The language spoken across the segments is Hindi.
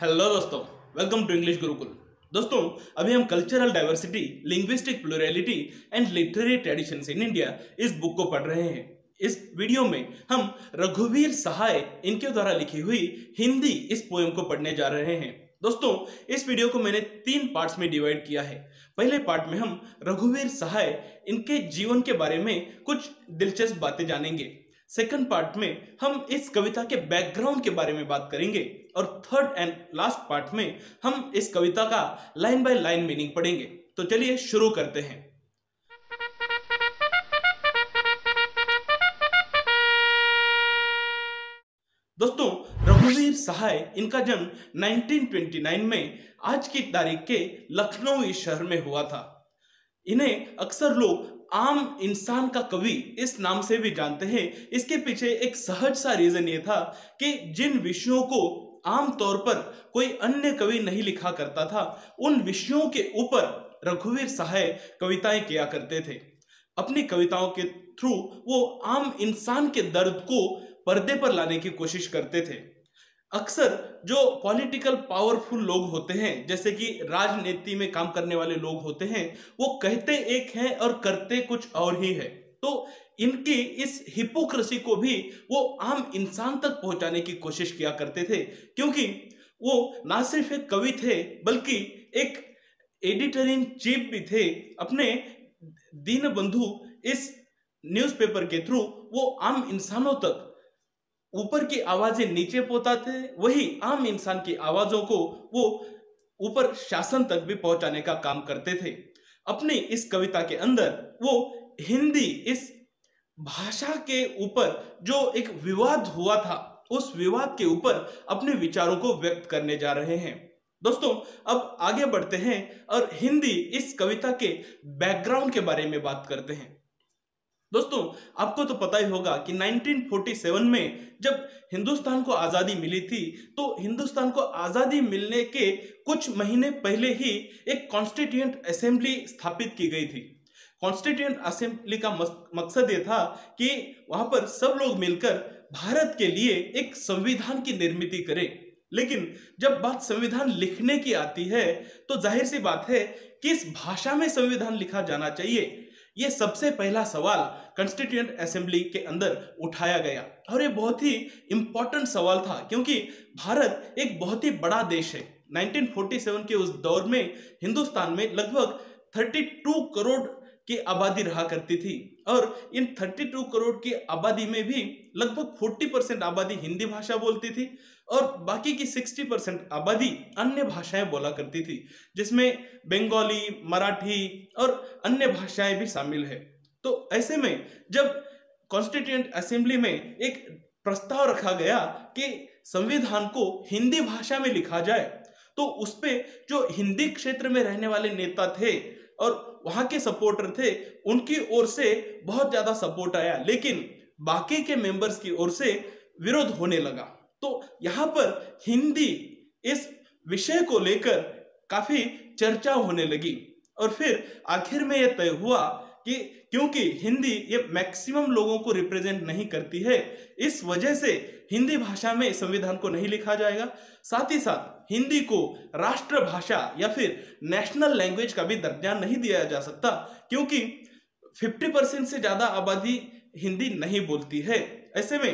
हेलो दोस्तों वेलकम टू इंग्लिश गुरुकुल दोस्तों अभी हम cultural diversity linguistic plurality and literary tradition in India इस बुक को पढ़ रहे हैं इस वीडियो में हम रघुवीर सहाय इनके द्वारा लिखी हुई हिंदी इस पोएम को पढ़ने जा रहे हैं दोस्तों इस वीडियो को मैंने तीन पार्ट्स में डिवाइड किया है पहले पार्ट में हम रघुवीर सहाय इनके जीवन के बारे में कुछ दिलचस्प बातें जानेंगे सेकंड पार्ट में हम इस कविता के बैकग्राउंड के बारे में बात करेंगे और थर्ड एंड लास्ट पार्ट में हम इस कविता का लाइन बाय लाइन मीनिंग पढ़ेंगे तो चलिए शुरू करते हैं दोस्तों रघुवीर सहाय इनका जन्म 1929 में आज की तारीख के लखनऊ शहर में हुआ था इन्हें अक्सर लोग आम इंसान का कवि इस नाम से भी जानते हैं इसके पीछे एक सहज सा रीजन ये था कि जिन विषयों को आमतौर पर कोई अन्य कवि नहीं लिखा करता था उन विषयों के ऊपर रघुवीर सहाय कविताएं किया करते थे अपनी कविताओं के थ्रू वो आम इंसान के दर्द को पर्दे पर लाने की कोशिश करते थे अक्सर जो पॉलिटिकल पावरफुल लोग होते हैं जैसे कि राजनीति में काम करने वाले लोग होते हैं वो कहते एक हैं और करते कुछ और ही है तो इनकी इस हिपोक्रेसी को भी वो आम इंसान तक पहुंचाने की कोशिश किया करते थे क्योंकि वो ना सिर्फ एक कवि थे बल्कि एक एडिटर इन चीफ भी थे अपने बंधु इस न्यूज़पेपर के थ्रू वो आम इंसानों तक ऊपर की आवाजें नीचे पोता थे वही आम इंसान की आवाजों को वो ऊपर शासन तक भी पहुंचाने का काम करते थे अपनी इस कविता के अंदर वो हिंदी इस भाषा के ऊपर जो एक विवाद हुआ था उस विवाद के ऊपर अपने विचारों को व्यक्त करने जा रहे हैं दोस्तों अब आगे बढ़ते हैं और हिंदी इस कविता के बैकग्राउंड के बारे में बात करते हैं दोस्तों आपको तो पता ही होगा कि 1947 में जब हिंदुस्तान को आज़ादी मिली थी तो हिंदुस्तान को आज़ादी मिलने के कुछ महीने पहले ही एक कॉन्स्टिट्यूंट असेंबली स्थापित की गई थी कॉन्स्टिट्यूंट असेंबली का मकसद ये था कि वहां पर सब लोग मिलकर भारत के लिए एक संविधान की निर्मित करें लेकिन जब बात संविधान लिखने की आती है तो जाहिर सी बात है किस भाषा में संविधान लिखा जाना चाहिए ये सबसे पहला सवाल कंस्टिट्यूंट असेंबली के अंदर उठाया गया और ये बहुत ही इंपॉर्टेंट सवाल था क्योंकि भारत एक बहुत ही बड़ा देश है 1947 के उस दौर में हिंदुस्तान में लगभग 32 करोड़ की आबादी रहा करती थी और इन 32 करोड़ की आबादी में भी लगभग 40 परसेंट आबादी हिंदी भाषा बोलती थी और बाकी की 60 परसेंट आबादी अन्य भाषाएं बोला करती थी जिसमें बंगाली मराठी और अन्य भाषाएं भी शामिल है तो ऐसे में जब कॉन्स्टिट्यूंट असेंबली में एक प्रस्ताव रखा गया कि संविधान को हिंदी भाषा में लिखा जाए तो उसपे जो हिंदी क्षेत्र में रहने वाले नेता थे और वहां के सपोर्टर थे उनकी ओर से बहुत ज्यादा सपोर्ट आया लेकिन बाकी के मेंबर्स की ओर से विरोध होने लगा तो यहाँ पर हिंदी इस विषय को लेकर काफी चर्चा होने लगी और फिर आखिर में यह तय हुआ कि क्योंकि हिंदी ये मैक्सिमम लोगों को रिप्रेजेंट नहीं करती है इस वजह से हिंदी भाषा में संविधान को नहीं लिखा जाएगा साथ ही साथ हिंदी को राष्ट्रभाषा या फिर नेशनल लैंग्वेज का भी दर्जा नहीं दिया जा सकता क्योंकि 50 परसेंट से ज़्यादा आबादी हिंदी नहीं बोलती है ऐसे में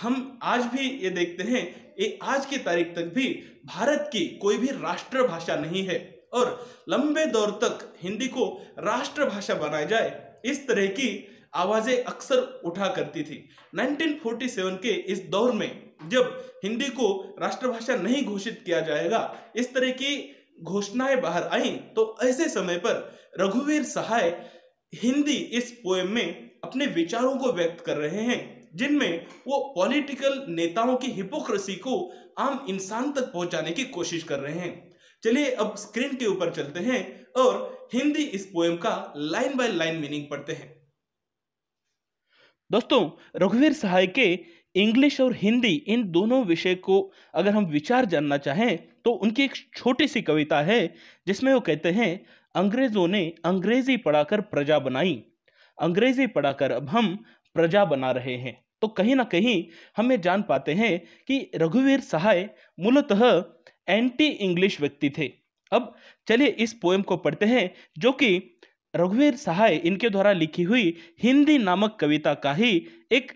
हम आज भी ये देखते हैं ये आज की तारीख तक भी भारत की कोई भी राष्ट्रभाषा नहीं है और लंबे दौर तक हिंदी को राष्ट्रभाषा बनाया जाए इस तरह की आवाजें अक्सर उठा करती थी 1947 के इस दौर में जब हिंदी को राष्ट्रभाषा नहीं घोषित किया जाएगा इस तरह की घोषणाएं बाहर आई तो ऐसे समय पर रघुवीर सहाय हिंदी इस पोएम में अपने विचारों को व्यक्त कर रहे हैं जिनमें वो पॉलिटिकल नेताओं की हिपोक्रेसी को आम इंसान तक पहुंचाने की कोशिश कर रहे हैं चलिए अब स्क्रीन के ऊपर चलते हैं और हिंदी इस पोएम का लाइन बाय लाइन मीनिंग पढ़ते हैं दोस्तों रघुवीर सहाय के इंग्लिश और हिंदी इन दोनों विषय को अगर हम विचार जानना चाहें तो उनकी एक छोटी सी कविता है जिसमें वो कहते हैं अंग्रेजों ने अंग्रेजी पढ़ाकर प्रजा बनाई अंग्रेजी पढ़ाकर अब हम प्रजा बना रहे हैं तो कहीं ना कहीं हम ये जान पाते हैं कि रघुवीर सहाय मूलतः एंटी इंग्लिश व्यक्ति थे अब चलिए इस पोएम को पढ़ते हैं जो कि रघुवीर सहाय इनके द्वारा लिखी हुई हिंदी नामक कविता का ही एक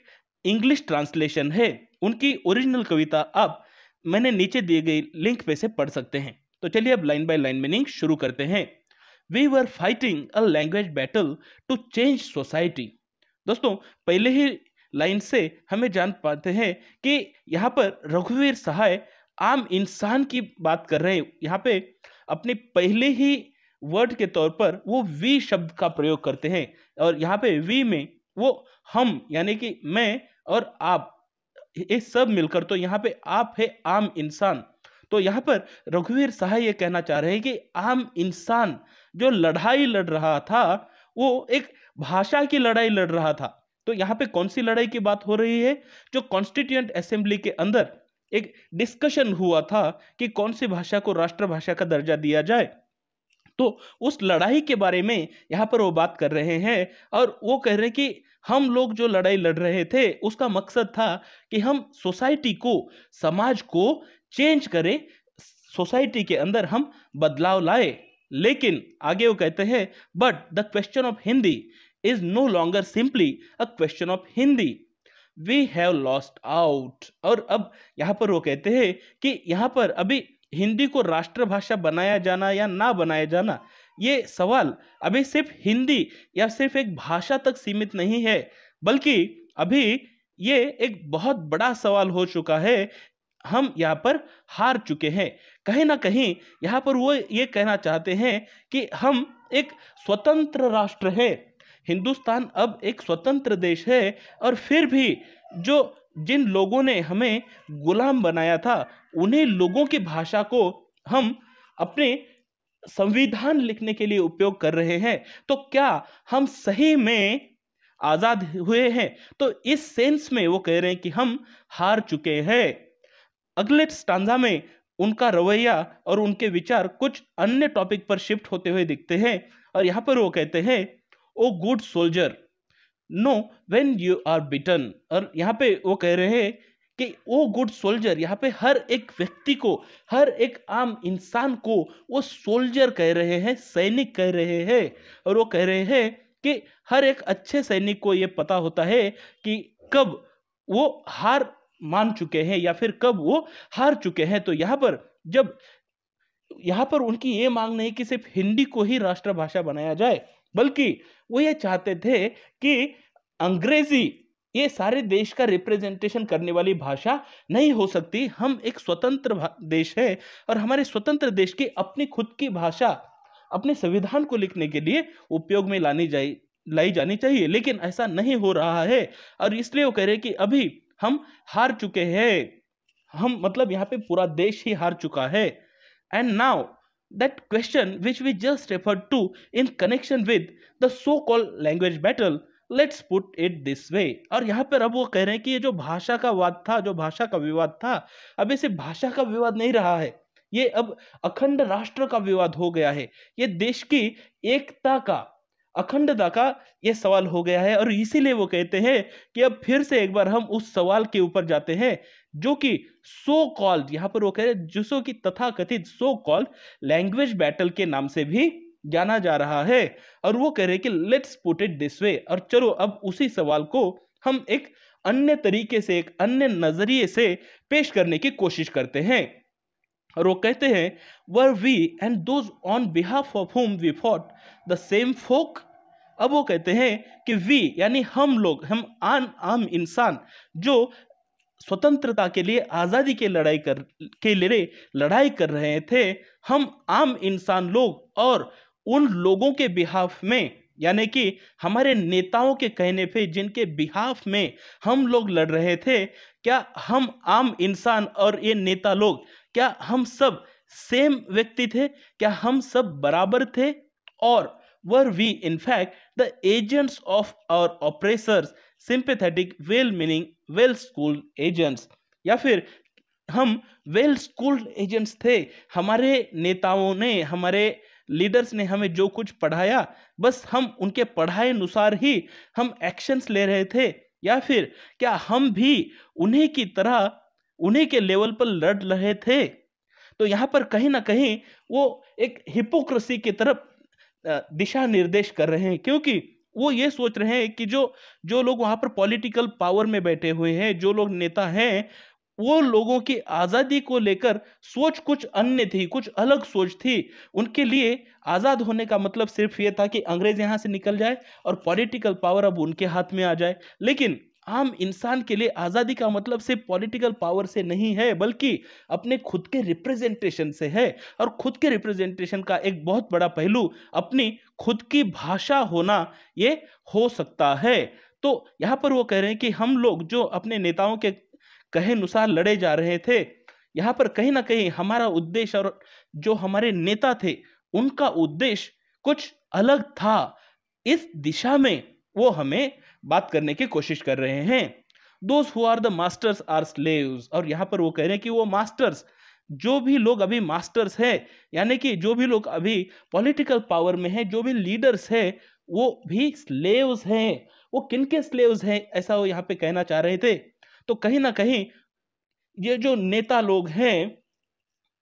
इंग्लिश ट्रांसलेशन है उनकी ओरिजिनल कविता आप मैंने नीचे दिए गई लिंक पे से पढ़ सकते हैं तो चलिए अब लाइन बाय लाइन मीनिंग शुरू करते हैं we were fighting a language battle to change society दोस्तों पहले ही लाइन से हमें जान पाते हैं कि यहाँ पर रघुवीर सहाय आम इंसान की बात कर रहे हैं यहाँ पे अपने पहले ही वर्ड के तौर पर वो वी शब्द का प्रयोग करते हैं और यहाँ पे वी में वो हम यानी कि मैं और आप ये सब मिलकर तो यहाँ पे आप है आम इंसान तो यहाँ पर रघुवीर सहाय ये कहना चाह रहे हैं कि आम इंसान जो लड़ाई लड़ रहा था वो एक भाषा की लड़ाई लड़ रहा था तो यहाँ पे कौन सी लड़ाई की बात हो रही है जो कॉन्स्टिट्यूंट असेंबली के अंदर एक डिस्कशन हुआ था कि कौन सी भाषा को राष्ट्रभाषा का दर्जा दिया जाए तो उस लड़ाई के बारे में यहाँ पर वो बात कर रहे हैं और वो कह रहे हैं कि हम लोग जो लड़ाई लड़ रहे थे उसका मकसद था कि हम सोसाइटी को समाज को चेंज करें सोसाइटी के अंदर हम बदलाव लाए लेकिन आगे वो कहते हैं but the question of Hindi is no longer simply a question of Hindi we have lost out और अब यहाँ पर वो कहते हैं कि यहाँ पर अभी हिंदी को राष्ट्रभाषा बनाया जाना या ना बनाया जाना ये सवाल अभी सिर्फ हिंदी या सिर्फ एक भाषा तक सीमित नहीं है बल्कि अभी ये एक बहुत बड़ा सवाल हो चुका है हम यहाँ पर हार चुके हैं कहीं ना कहीं यहाँ पर वो ये कहना चाहते हैं कि हम एक स्वतंत्र राष्ट्र है हिंदुस्तान अब एक स्वतंत्र देश है और फिर भी जो जिन लोगों ने हमें गुलाम बनाया था उन्हें लोगों की भाषा को हम अपने संविधान लिखने के लिए उपयोग कर रहे हैं तो क्या हम सही में आज़ाद हुए हैं तो इस सेंस में वो कह रहे हैं कि हम हार चुके हैं अगले स्टांजा में उनका रवैया और उनके विचार कुछ अन्य टॉपिक पर शिफ्ट होते हुए दिखते हैं और यहाँ पर वो कहते हैं oh good soldier no when you are beaten और यहाँ पे वो कह रहे हैं कि वो गुड सोल्जर यहाँ पे हर एक व्यक्ति को हर एक आम इंसान को वो सोल्जर कह रहे हैं सैनिक कह रहे हैं और वो कह रहे हैं कि हर एक अच्छे सैनिक को ये पता होता है कि कब वो हार मान चुके हैं या फिर कब वो हार चुके हैं तो यहाँ पर जब यहाँ पर उनकी ये मांग नहीं कि सिर्फ हिंदी को ही राष्ट्रभाषा बनाया जाए बल्कि वो ये चाहते थे कि अंग्रेजी ये सारे देश का रिप्रेजेंटेशन करने वाली भाषा नहीं हो सकती हम एक स्वतंत्र देश है और हमारे स्वतंत्र देश की अपनी खुद की भाषा अपने संविधान को लिखने के लिए उपयोग में लानी जाए लाई जानी चाहिए लेकिन ऐसा नहीं हो रहा है और इसलिए वो कह रहे कि अभी हम हार चुके हैं हम मतलब यहाँ पे पूरा देश ही हार चुका है and now that question which we just referred to in connection with the so called language battle let's put it this way और यहाँ पर अब वो कह रहे हैं कि ये जो भाषा का वाद था जो भाषा का विवाद था अब इसे भाषा का विवाद नहीं रहा है ये अब अखंड राष्ट्र का विवाद हो गया है ये देश की एकता का अखंडता का यह सवाल हो गया है और इसीलिए वो कहते हैं कि अब फिर से एक बार हम उस सवाल के ऊपर जाते हैं जो कि सो कॉल्ड यहाँ पर वो कह रहे हैं जिसो की तथा कथित सो कॉल्ड लैंग्वेज बैटल के नाम से भी जाना जा रहा है और वो कह रहे हैं कि let's put it this way और चलो अब उसी सवाल को हम एक अन्य तरीके से एक अन्य नजरिए से पेश करने की कोशिश करते हैं और वो कहते हैं were we and those on behalf of home we fought the same folk अब वो कहते हैं कि वी यानी हम लोग हम आन आम इंसान जो स्वतंत्रता के लिए आज़ादी की लड़ाई कर के लिए लड़ाई कर रहे थे हम आम इंसान लोग और उन लोगों के बिहाफ में यानी कि हमारे नेताओं के कहने पे जिनके बिहाफ में हम लोग लड़ रहे थे क्या हम आम इंसान और ये नेता लोग क्या हम सब सेम व्यक्ति थे क्या हम सब बराबर थे और were we in fact the agents of our oppressors sympathetic well meaning well schooled agents या फिर हम वेल स्कूल्ड एजेंट्स थे हमारे नेताओं ने हमारे लीडर्स ने हमें जो कुछ पढ़ाया बस हम उनके पढ़ाए अनुसार ही हम एक्शंस ले रहे थे या फिर क्या हम भी उन्हीं की तरह उन्हीं के लेवल पर लड़ रहे थे तो यहाँ पर कहीं ना कहीं वो एक हिपोक्रेसी की तरफ दिशा निर्देश कर रहे हैं क्योंकि वो ये सोच रहे हैं कि जो जो लोग वहाँ पर पॉलिटिकल पावर में बैठे हुए हैं जो लोग नेता हैं वो लोगों की आज़ादी को लेकर सोच कुछ अन्य थी कुछ अलग सोच थी उनके लिए आज़ाद होने का मतलब सिर्फ ये था कि अंग्रेज़ यहाँ से निकल जाए और पॉलिटिकल पावर अब उनके हाथ में आ जाए लेकिन आम इंसान के लिए आज़ादी का मतलब सिर्फ पॉलिटिकल पावर से नहीं है बल्कि अपने खुद के रिप्रेजेंटेशन से है और खुद के रिप्रेजेंटेशन का एक बहुत बड़ा पहलू अपनी खुद की भाषा होना ये हो सकता है तो यहाँ पर वो कह रहे हैं कि हम लोग जो अपने नेताओं के कहे अनुसार लड़े जा रहे थे यहाँ पर कहीं ना कहीं हमारा उद्देश्य और जो हमारे नेता थे उनका उद्देश्य कुछ अलग था इस दिशा में वो हमें बात करने की कोशिश कर रहे हैं those who are the masters are slaves और यहाँ पर वो कह रहे हैं कि वो मास्टर्स जो भी लोग अभी मास्टर्स है यानी कि जो भी लोग अभी पॉलिटिकल पावर में है जो भी लीडर्स है वो भी स्लेव्स हैं वो किन के स्लेव्स हैं ऐसा वो यहाँ पे कहना चाह रहे थे तो कहीं ना कहीं ये जो नेता लोग हैं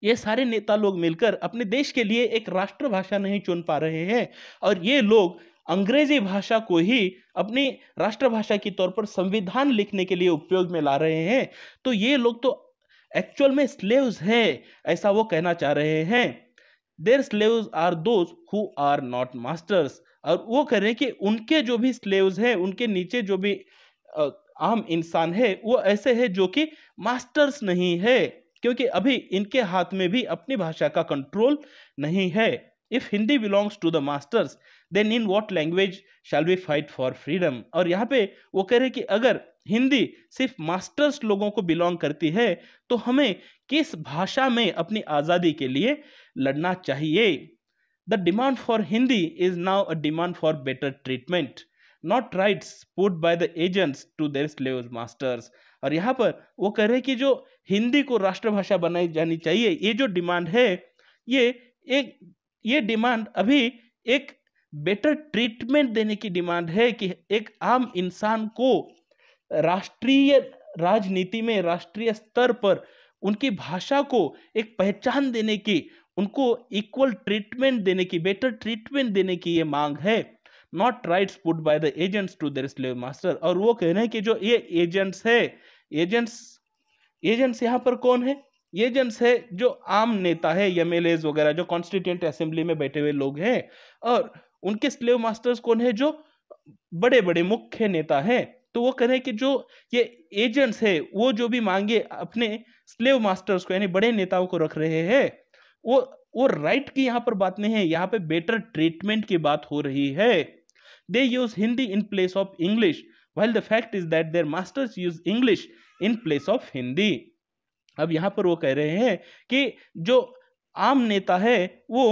ये सारे नेता लोग मिलकर अपने देश के लिए एक राष्ट्रभाषा नहीं चुन पा रहे हैं और ये लोग अंग्रेजी भाषा को ही अपनी राष्ट्रभाषा की तौर पर संविधान लिखने के लिए उपयोग में ला रहे हैं तो ये लोग तो एक्चुअल में स्लेव्स हैं ऐसा वो कहना चाह रहे हैं their slaves are those who are not masters और वो कह रहे हैं कि उनके जो भी स्लेव्स हैं उनके नीचे जो भी आम इंसान है वो ऐसे है जो कि मास्टर्स नहीं है क्योंकि अभी इनके हाथ में भी अपनी भाषा का कंट्रोल नहीं है if Hindi belongs to the masters then in what language shall we fight for freedom और यहाँ पे वो कह रहे कि अगर हिंदी सिर्फ मास्टर्स लोगों को बिलोंग करती है तो हमें किस भाषा में अपनी आज़ादी के लिए लड़ना चाहिए the demand for Hindi is now a demand for better treatment not rights put by the agents to their slave masters और यहाँ पर वो कह रहे कि जो हिंदी को राष्ट्रभाषा बनाई जानी चाहिए ये जो डिमांड है ये एक ये डिमांड अभी एक बेटर ट्रीटमेंट देने की डिमांड है कि एक आम इंसान को राष्ट्रीय राजनीति में राष्ट्रीय स्तर पर उनकी भाषा को एक पहचान देने की उनको इक्वल ट्रीटमेंट देने की बेटर ट्रीटमेंट देने की ये मांग है not rights put by the agents to their slave master और वो कह रहे हैं कि जो ये एजेंट्स है एजेंट्स एजेंट्स यहाँ पर कौन है एजेंट्स है जो आम नेता है एम वगैरह जो कॉन्स्टिट्यूंट असेंबली में बैठे हुए लोग हैं और उनके स्लेव मास्टर्स कौन है जो बड़े बड़े मुख्य नेता हैं तो वो कह रहे हैं कि जो ये एजेंट्स है वो जो भी मांगे अपने स्लेव मास्टर्स को यानी बड़े नेताओं को रख रहे हैं वो वो राइट की यहाँ पर बात नहीं है यहाँ पे बेटर ट्रीटमेंट की बात हो रही है they use Hindi in place of English well the fact is that their masters use English in place of Hindi अब यहाँ पर वो कह रहे हैं कि जो आम नेता है वो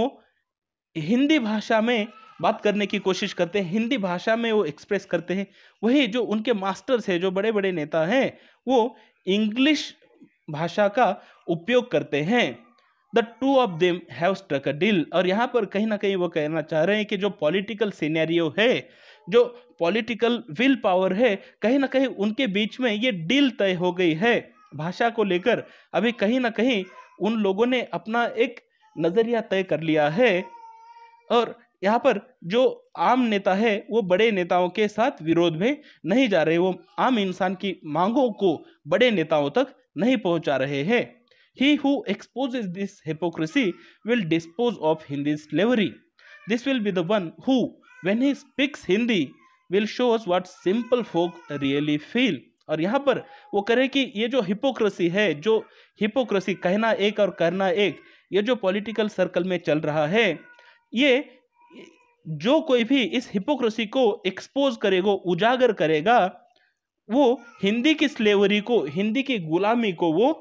हिंदी भाषा में बात करने की कोशिश करते हैं हिंदी भाषा में वो एक्सप्रेस करते हैं वही जो उनके मास्टर्स हैं जो बड़े बड़े नेता हैं वो इंग्लिश भाषा का उपयोग करते हैं the two of them have struck a deal और यहाँ पर कहीं ना कहीं वो कहना चाह रहे हैं कि जो पॉलिटिकल सीनेरियो है जो पॉलिटिकल विल पावर है कहीं ना कहीं उनके बीच में ये डील तय हो गई है भाषा को लेकर अभी कहीं ना कहीं उन लोगों ने अपना एक नज़रिया तय कर लिया है और यहाँ पर जो आम नेता है वो बड़े नेताओं के साथ विरोध में नहीं जा रहे वो आम इंसान की मांगों को बड़े नेताओं तक नहीं पहुंचा रहे हैं he who expose this hypocrisy will dispose of Hindi slavery this will be the one who when he speaks Hindi will shows what simple folk really feel और यहाँ पर वो करे कि ये जो हिपोक्रेसी है जो हिपोक्रेसी कहना एक और करना एक ये जो पॉलिटिकल सर्कल में चल रहा है ये जो कोई भी इस हिपोक्रेसी को एक्सपोज करेगा उजागर करेगा वो हिंदी की स्लेवरी को हिंदी की गुलामी को वो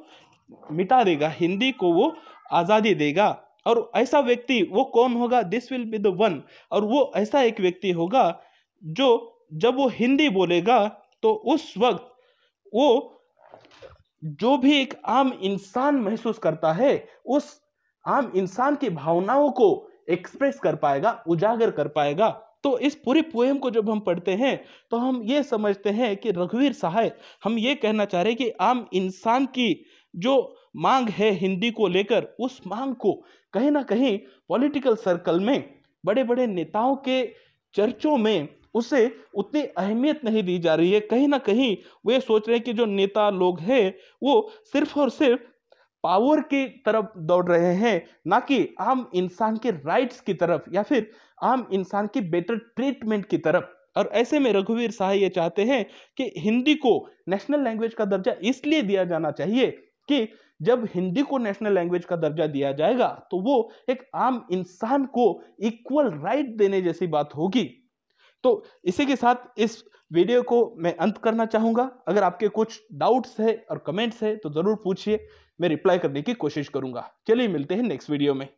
मिटा देगा हिंदी को वो आज़ादी देगा और ऐसा व्यक्ति वो कौन होगा this will be the one और वो ऐसा एक व्यक्ति होगा जो जब वो हिंदी बोलेगा तो उस वक्त वो जो भी एक आम इंसान महसूस करता है उस आम इंसान की भावनाओं को एक्सप्रेस कर पाएगा उजागर कर पाएगा तो इस पूरी पोएम को जब हम पढ़ते हैं तो हम ये समझते हैं कि रघुवीर सहाय हम ये कहना चाह रहे हैं कि आम इंसान की जो मांग है हिंदी को लेकर उस मांग को कहीं ना कहीं पॉलिटिकल सर्कल में बड़े बड़े नेताओं के चर्चों में उसे उतनी अहमियत नहीं दी जा रही है कहीं ना कहीं वे सोच रहे हैं कि जो नेता लोग हैं वो सिर्फ और सिर्फ पावर की तरफ दौड़ रहे हैं ना कि आम इंसान के राइट्स की तरफ या फिर आम इंसान की बेटर ट्रीटमेंट की तरफ और ऐसे में रघुवीर शाह ये चाहते हैं कि हिंदी को नेशनल लैंग्वेज का दर्जा इसलिए दिया जाना चाहिए कि जब हिंदी को नेशनल लैंग्वेज का दर्जा दिया जाएगा तो वो एक आम इंसान को इक्वल राइट देने जैसी बात होगी तो इसी के साथ इस वीडियो को मैं अंत करना चाहूँगा अगर आपके कुछ डाउट्स है और कमेंट्स है तो ज़रूर पूछिए मैं रिप्लाई करने की कोशिश करूंगा चलिए मिलते हैं नेक्स्ट वीडियो में